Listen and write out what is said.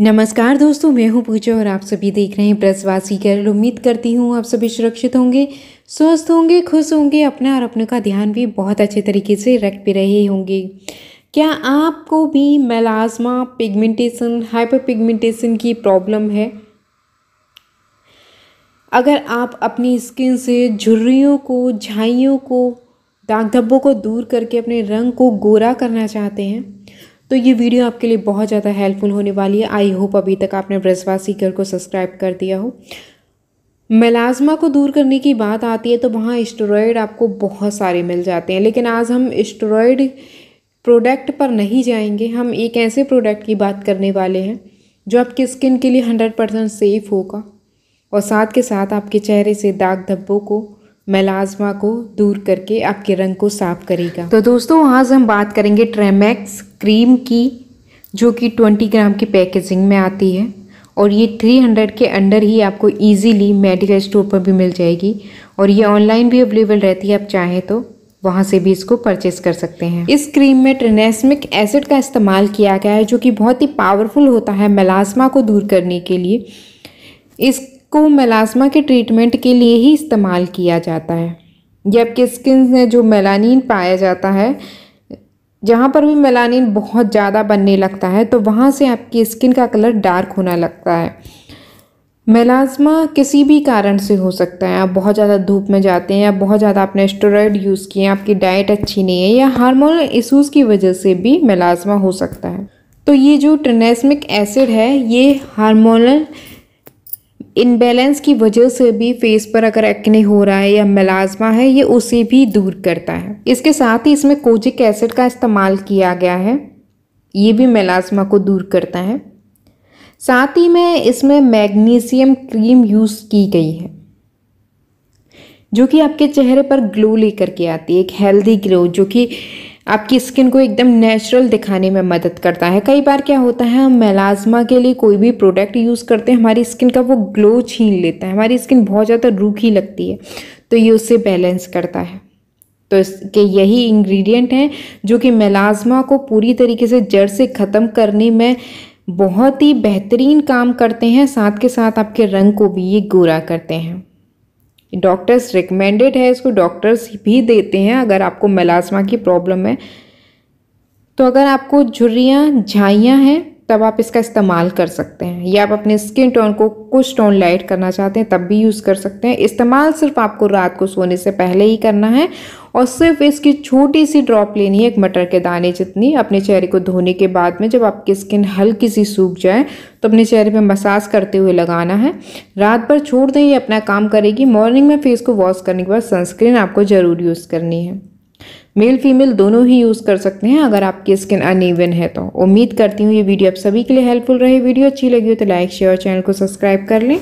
नमस्कार दोस्तों मैं हूं पूजा और आप सभी देख रहे हैं प्रेसवासी कैरल उम्मीद करती हूं आप सभी सुरक्षित होंगे स्वस्थ होंगे खुश होंगे अपना और अपने का ध्यान भी बहुत अच्छे तरीके से रख भी रहे होंगे क्या आपको भी मेलाजमा पिगमेंटेशन हाइपर पिगमेंटेशन की प्रॉब्लम है अगर आप अपनी स्किन से झुर्रियों को झाइयों को दाग धब्बों को दूर करके अपने रंग को गोरा करना चाहते हैं तो ये वीडियो आपके लिए बहुत ज़्यादा हेल्पफुल होने वाली है आई होप अभी तक आपने ब्रजवा सीकर को सब्सक्राइब कर दिया हो मेलाजमा को दूर करने की बात आती है तो वहाँ इस्टोरॉयड आपको बहुत सारे मिल जाते हैं लेकिन आज हम स्टेरॉयड प्रोडक्ट पर नहीं जाएंगे हम एक ऐसे प्रोडक्ट की बात करने वाले हैं जो आपके स्किन के लिए हंड्रेड परसेंट सेफ़ होगा और साथ के साथ आपके चेहरे से दाग धब्बों को मेलाजमा को दूर करके आपके रंग को साफ करेगा तो दोस्तों आज हम बात करेंगे ट्रेमैक्स क्रीम की जो कि 20 ग्राम की पैकेजिंग में आती है और ये 300 के अंडर ही आपको इजीली मेडिकल स्टोर पर भी मिल जाएगी और ये ऑनलाइन भी अवेलेबल रहती है आप चाहें तो वहाँ से भी इसको परचेस कर सकते हैं इस क्रीम में ट्रेनेसमिक एसिड का इस्तेमाल किया गया है जो कि बहुत ही पावरफुल होता है मेलाजमा को दूर करने के लिए इस को मेलास्मा के ट्रीटमेंट के लिए ही इस्तेमाल किया जाता है जबकि स्किन में जो मेलानिन पाया जाता है जहाँ पर भी मेलानिन बहुत ज़्यादा बनने लगता है तो वहाँ से आपकी स्किन का कलर डार्क होना लगता है मेलाज्मा किसी भी कारण से हो सकता है आप बहुत ज़्यादा धूप में जाते हैं या बहुत ज़्यादा आपने स्टोरॉयड यूज़ किए हैं आपकी डाइट अच्छी नहीं है या हार्मोनल इशूज़ की वजह से भी मेलाज्मा हो सकता है तो ये जो ट्रेनेसमिक एसिड है ये हार्मोनल इनबैलेंस की वजह से भी फेस पर अगर एक्ने हो रहा है या मेलाजमा है ये उसे भी दूर करता है इसके साथ ही इसमें कोजिक एसिड का इस्तेमाल किया गया है ये भी मेलाजमा को दूर करता है साथ ही में इसमें मैग्नीशियम क्रीम यूज़ की गई है जो कि आपके चेहरे पर ग्लो लेकर के आती है एक हेल्दी ग्लो जो कि आपकी स्किन को एकदम नेचुरल दिखाने में मदद करता है कई बार क्या होता है हम मेलाजमा के लिए कोई भी प्रोडक्ट यूज़ करते हैं हमारी स्किन का वो ग्लो छीन लेता है हमारी स्किन बहुत ज़्यादा रूखी लगती है तो ये उससे बैलेंस करता है तो इसके यही इंग्रेडिएंट हैं जो कि मेलाजमा को पूरी तरीके से जड़ से ख़त्म करने में बहुत ही बेहतरीन काम करते हैं साथ के साथ आपके रंग को भी ये गोरा करते हैं डॉक्टर्स रिकमेंडेड है इसको डॉक्टर्स भी देते हैं अगर आपको मेलास्मा की प्रॉब्लम है तो अगर आपको झुर्रियाँ झाइयाँ हैं तब आप इसका इस्तेमाल कर सकते हैं या आप अपने स्किन टोन को कुछ टोन लाइट करना चाहते हैं तब भी यूज़ कर सकते हैं इस्तेमाल सिर्फ आपको रात को सोने से पहले ही करना है और सिर्फ इसकी छोटी सी ड्रॉप लेनी है एक मटर के दाने जितनी अपने चेहरे को धोने के बाद में जब आपकी स्किन हल्की सी सूख जाए तो अपने चेहरे पर मसाज करते हुए लगाना है रात भर छोड़ दें ये अपना काम करेगी मॉर्निंग में फेस को वॉश करने के बाद सनस्क्रीन आपको ज़रूर यूज़ करनी है मेल फीमेल दोनों ही यूज़ कर सकते हैं अगर आपकी स्किन अनइवन है तो उम्मीद करती हूँ ये वीडियो आप सभी के लिए हेल्पफुल रहे वीडियो अच्छी लगी हो तो लाइक शेयर और चैनल को सब्सक्राइब कर लें